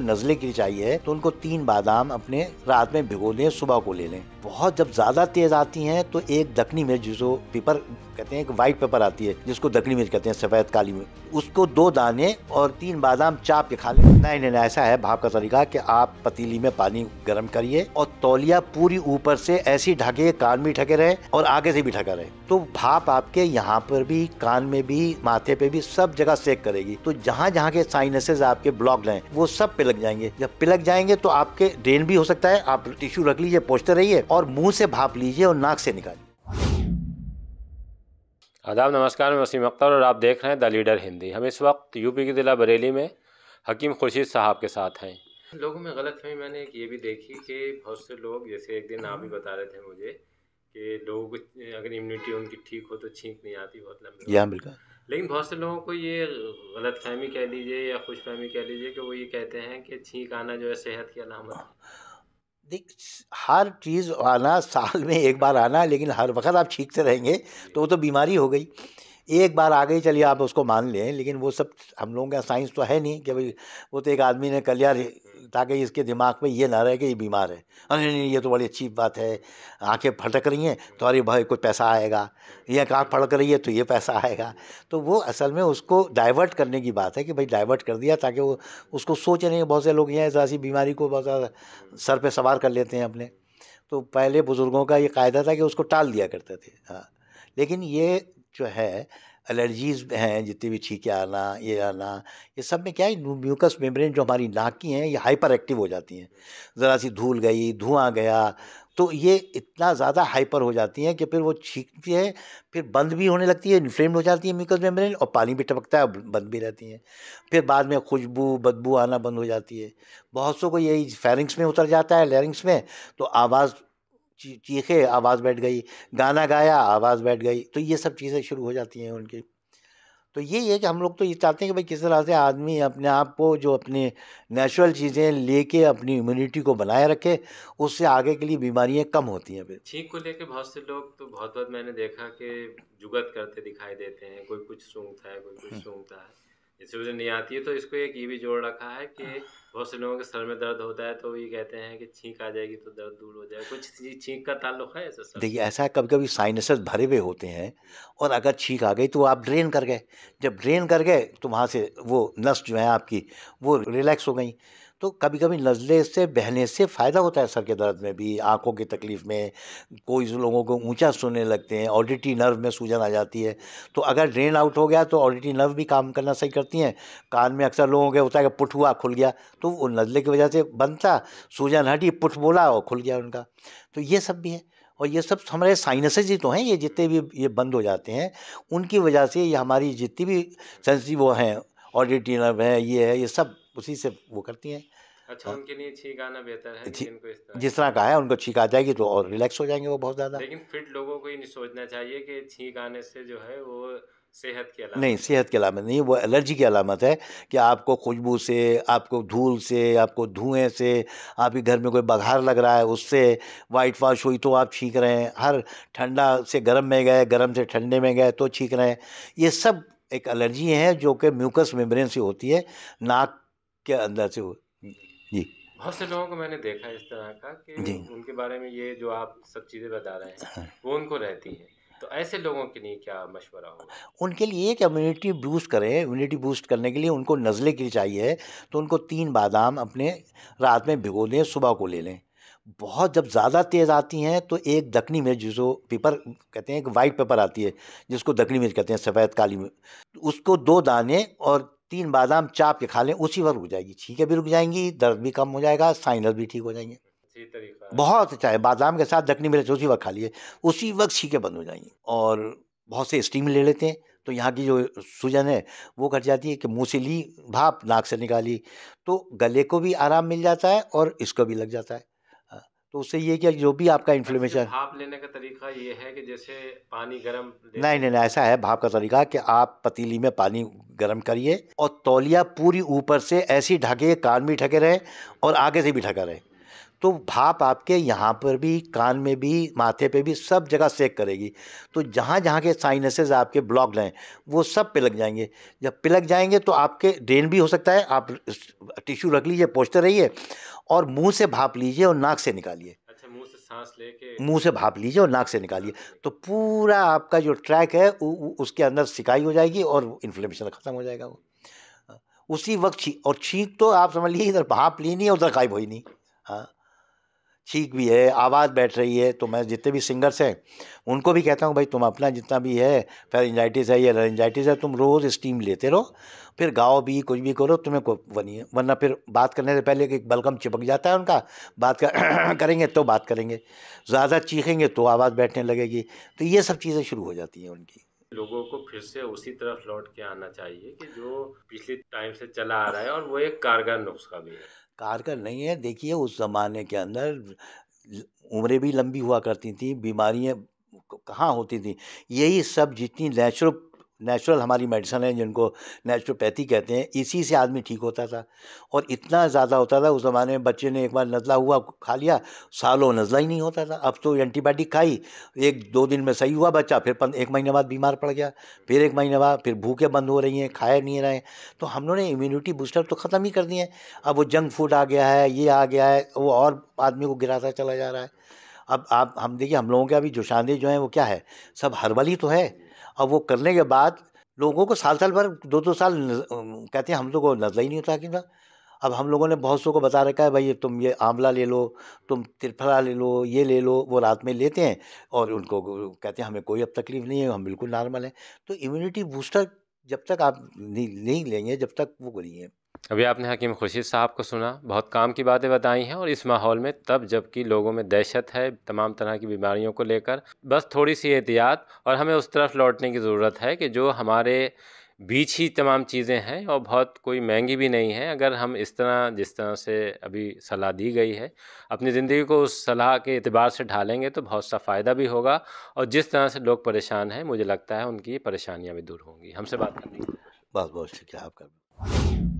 नज़ले के लिए चाहिए तो उनको तीन बादाम अपने रात में भिगो दें सुबह को ले लें बहुत जब ज़्यादा तेज़ आती हैं तो एक दखनी मिर्च जिसको पेपर कहते हैं एक वाइट पेपर आती है जिसको दखनी मिर्च कहते हैं सफ़ेद काली मिर्च उसको दो दाने और तीन बादाम चाप के खा लें नहीं नहीं ऐसा है भाप का तरीका कि आप पतीली में पानी गर्म करिए और तौलिया पूरी ऊपर से ऐसी ढके कान भी ढके रहे और आगे से भी ढका रहे तो भाप आपके यहाँ पर भी कान में भी माथे पे भी सब जगह सेक करेगी तो जहाँ जहाँ के साइनसेज आपके ब्लॉक हैं वो सब पिलक जाएंगे जब पिलक जाएंगे तो आपके ड्रेन भी हो सकता है आप टिश्यू रख लीजिए पहुँचते रहिए और मुंह से भाप लीजिए और नाक से निकालिए आदाब नमस्कार मैं वसीम अख्तर और आप देख रहे हैं द लीडर हिंदी हम इस वक्त यूपी के ज़िला बरेली में हकीम खुर्शीद साहब के साथ हैं लोगों में गलत फहमी मैंने एक ये भी देखी कि बहुत से लोग जैसे एक दिन आप भी हम्म। बता रहे थे मुझे कि लोगों को अगर इम्यूनिटी उनकी ठीक हो तो छींक नहीं आती बहुत लंबी यहाँ बिल्कुल लेकिन बहुत से लोगों को ये गलत फहमी कह लीजिए या खुश फहमी कह लीजिए कि वो ये कहते हैं कि छींक आना जो है सेहत की अलामत हर चीज़ आना साल में एक बार आना लेकिन हर वक्त आप छींकते रहेंगे तो वो तो बीमारी हो गई एक बार आगे ही चलिए आप उसको मान लें लेकिन वो सब हम लोगों का साइंस तो है नहीं कि भाई वो तो एक आदमी ने कल यार ताकि इसके दिमाग में ये ना रहे कि ये बीमार है अरे नहीं ये तो बड़ी अच्छी बात है आंखें फटक रही हैं तो अरे भाई कुछ पैसा आएगा ये आँख फटक रही है तो ये पैसा आएगा तो वो असल में उसको डाइवर्ट करने की बात है कि भाई डाइवर्ट कर दिया ताकि वो उसको सोच नहीं बहुत से लोग ये ऐसी बीमारी को बहुत ज़्यादा सर पर सवार कर लेते हैं अपने तो पहले बुज़ुर्गों का ये कायदा था कि उसको टाल दिया करते थे हाँ लेकिन ये जो है एलर्जीज हैं जितनी भी छीके आना ये आना ये सब में क्या है म्यूकस मेम्ब्रेन जो हमारी नाक की हैं ये हाइपर एक्टिव हो जाती हैं ज़रा सी धूल गई धुआं गया तो ये इतना ज़्यादा हाइपर हो जाती हैं कि फिर वो छींकती है फिर बंद भी होने लगती है इन्फ्लेम्ड हो जाती है म्यूकस मेम्ब्रेन और पानी भी टपकता है और बंद भी रहती हैं फिर बाद में खुशबू बदबू आना बंद हो जाती है बहुत सौ को यही फेरिंग्स में उतर जाता है लेरिंग्स में तो आवाज़ चीखे आवाज़ बैठ गई गाना गाया आवाज़ बैठ गई तो ये सब चीज़ें शुरू हो जाती हैं उनकी तो यही है कि हम लोग तो ये चाहते हैं कि भाई किस तरह से आदमी अपने आप को जो अपने नेचुरल चीज़ें लेके अपनी इम्यूनिटी को बनाए रखे उससे आगे के लिए बीमारियां कम होती हैं फिर छींक को लेके बहुत से लोग तो बहुत बहुत मैंने देखा कि जुगत करते दिखाई देते हैं कोई कुछ सूंघता है कोई कुछ हम्म। सूंघता है वजह नहीं आती है तो इसको एक ये भी जोड़ रखा है कि हाँ। बहुत से लोगों के सर में दर्द होता है तो ये कहते हैं कि छींक आ जाएगी तो दर्द दूर हो जाएगा कुछ छींक का ताल्लुक है ऐसा देखिए ऐसा है कभी कभी साइनसेस भरे हुए होते हैं और अगर छींक आ गई तो आप ड्रेन कर गए जब ड्रेन कर गए तो वहाँ से वो नस जो है आपकी वो रिलैक्स हो गई तो कभी कभी नज़ले से बहने से फ़ायदा होता है सर के दर्द में भी आँखों की तकलीफ़ में कोई लोगों को ऊंचा सुनने लगते हैं ऑडिटी नर्व में सूजन आ जाती है तो अगर ड्रेन आउट हो गया तो ऑडिटी नर्व भी काम करना सही करती हैं कान में अक्सर लोगों के होता है कि पुठ हुआ खुल गया तो वो नज़ले की वजह से बनता सूजन हटी पुठ बोला और खुल गया उनका तो ये सब भी है और ये सब हमारे साइनसेज ही तो हैं ये जितने भी ये बंद हो जाते हैं उनकी वजह से ये हमारी जितनी भी सेंसिटिव वो हैं ऑडिटी नर्व है ये है ये सब उसी से वो करती हैं अच्छा हाँ। उनके लिए छींक बेहतर है जी, इस तरह जिस तरह का है उनको छींक आ जाएगी तो और रिलैक्स हो जाएंगे वो बहुत ज़्यादा लेकिन फिट लोगों को ये सोचना चाहिए कि छींक आने से जो है वो सेहत के अलावा नहीं सेहत की अलामत नहीं वो एलर्जी की अलामत है कि आपको खुशबू से आपको धूल से आपको धुएं से आपके घर में कोई बघार लग रहा है उससे वाइट वॉश हुई तो आप छींक रहे हैं हर ठंडा से गर्म में गए गर्म से ठंडे में गए तो छींक रहे हैं ये सब एक एलर्जी है जो कि म्यूकस मेम्ब्रेन से होती है नाक क्या अंदाज है वो जी बहुत से लोगों को मैंने देखा इस तरह का कि उनके बारे में ये जो आप सब चीज़ें बता रहे हैं हाँ। वो उनको रहती हैं तो ऐसे लोगों के लिए क्या मशवरा होगा उनके लिए एक इम्यूनिटी बूस्ट करें इम्यूनिटी बूस्ट करने के लिए उनको नज़ले के लिए चाहिए तो उनको तीन बादाम अपने रात में भिगो दें सुबह को ले लें बहुत जब ज़्यादा तेज़ आती हैं तो एक दखनी मिर्च जिसको पेपर कहते हैं एक वाइट पेपर आती है जिसको दखनी मिर्च कहते हैं सफ़ेद काली मिर्च उसको दो दाने और तीन बादाम चाप के खा लें उसी वक्त रुक जाएगी छीके भी रुक जाएंगी दर्द भी कम हो जाएगा साइनस भी ठीक हो जाएंगे बहुत अच्छा है बादाम के साथ दखनी मिर्च उसी वक्त खा लिए उसी वक्त छीके बंद हो जाएंगी और बहुत से स्टीम ले लेते हैं तो यहाँ की जो सूजन है वो घट जाती है कि मुँह से ली भाप नाक से निकाली तो गले को भी आराम मिल जाता है और इसको भी लग जाता है तो उससे ये कि जो भी आपका इन्फ्लेमेशन अच्छा, भाप लेने का तरीका ये है कि जैसे पानी गर्म नहीं नहीं नहीं ऐसा है भाप का तरीका कि आप पतीली में पानी गर्म करिए और तौलिया पूरी ऊपर से ऐसी ढके कान भी ढके रहे और आगे से भी ढका रहे तो भाप आपके यहाँ पर भी कान में भी माथे पे भी सब जगह सेक करेगी तो जहाँ जहाँ के साइनसेज आपके ब्लॉक हैं वो सब पिलक जाएंगे जब पिलक जाएंगे तो आपके ड्रेन भी हो सकता है आप टिश्यू रख लीजिए पोछते रहिए और मुंह से भाप लीजिए और नाक से निकालिए अच्छा मुंह से सांस लेके मुंह से भाप लीजिए और नाक से निकालिए तो पूरा आपका जो ट्रैक है उ, उसके अंदर सिकाई हो जाएगी और इन्फ्लेमेशन ख़त्म हो जाएगा वो हाँ, उसी वक्त छी और छींक तो आप समझ लीजिए इधर भाप ली नहीं उधर गायब ही नहीं हाँ चीख भी है आवाज़ बैठ रही है तो मैं जितने भी सिंगर्स हैं उनको भी कहता हूँ भाई तुम अपना जितना भी है फिर इंजाइटिस है या रेंजाइटिस है तुम रोज़ स्टीम लेते रहो फिर गाओ भी कुछ भी करो तुम्हें को बनिए वरना फिर बात करने से पहले कि बलगम चिपक जाता है उनका बात कर, करेंगे तो बात करेंगे ज़्यादा चीखेंगे तो आवाज़ बैठने लगेगी तो ये सब चीज़ें शुरू हो जाती हैं उनकी लोगों को फिर से उसी तरफ लौट के आना चाहिए कि जो पिछले टाइम से चला आ रहा है और वो एक कारगर नुस्खा भी है कारगर नहीं है देखिए उस ज़माने के अंदर उम्रें भी लंबी हुआ करती थी बीमारियाँ कहाँ होती थी यही सब जितनी नेचुरल नेचुरल हमारी मेडिसन है जिनको नेचुरोपैथी कहते हैं इसी से आदमी ठीक होता था और इतना ज़्यादा होता था उस ज़माने में बच्चे ने एक बार नज़ला हुआ खा लिया सालों नज़ला ही नहीं होता था अब तो एंटीबायोटिक खाई एक दो दिन में सही हुआ बच्चा फिर एक महीने बाद बीमार पड़ गया फिर एक महीने बाद फिर भूखे बंद हो रही हैं खाए नहीं रहे तो हम लोगों ने इम्यूनिटी बूस्टर तो ख़त्म ही कर दिए अब वो जंक फूड आ गया है ये आ गया है वो और आदमी को गिराता चला जा रहा है अब आप हम देखिए हम लोगों के अभी जोशांदे जो हैं वो क्या है सब हर्बल ही तो है और वो करने के बाद लोगों को साल साल भर दो दो साल कहते हैं हम लोग को नजला ही नहीं होता कि ना अब हम लोगों ने बहुत सौ को बता रखा है भाई तुम ये आंवला ले लो तुम त्रिफला ले लो ये ले लो वो रात में लेते हैं और उनको कहते हैं हमें कोई अब तकलीफ़ नहीं है हम बिल्कुल नॉर्मल हैं तो इम्यूनिटी बूस्टर जब तक आप नहीं, नहीं लेंगे जब तक वो करिए अभी आपने हकीम खुर्शीद साहब को सुना बहुत काम की बातें बताई हैं और इस माहौल में तब जबकि लोगों में दहशत है तमाम तरह की बीमारियों को लेकर बस थोड़ी सी एहतियात और हमें उस तरफ लौटने की ज़रूरत है कि जो हमारे बीच ही तमाम चीज़ें हैं और बहुत कोई महंगी भी नहीं है अगर हम इस तरह जिस तरह से अभी सलाह दी गई है अपनी ज़िंदगी को उस सलाह के अतबार से ढालेंगे तो बहुत सा फ़ायदा भी होगा और जिस तरह से लोग परेशान हैं मुझे लगता है उनकी परेशानियाँ भी दूर होंगी हमसे बात करनी बहुत बहुत शुक्रिया आपका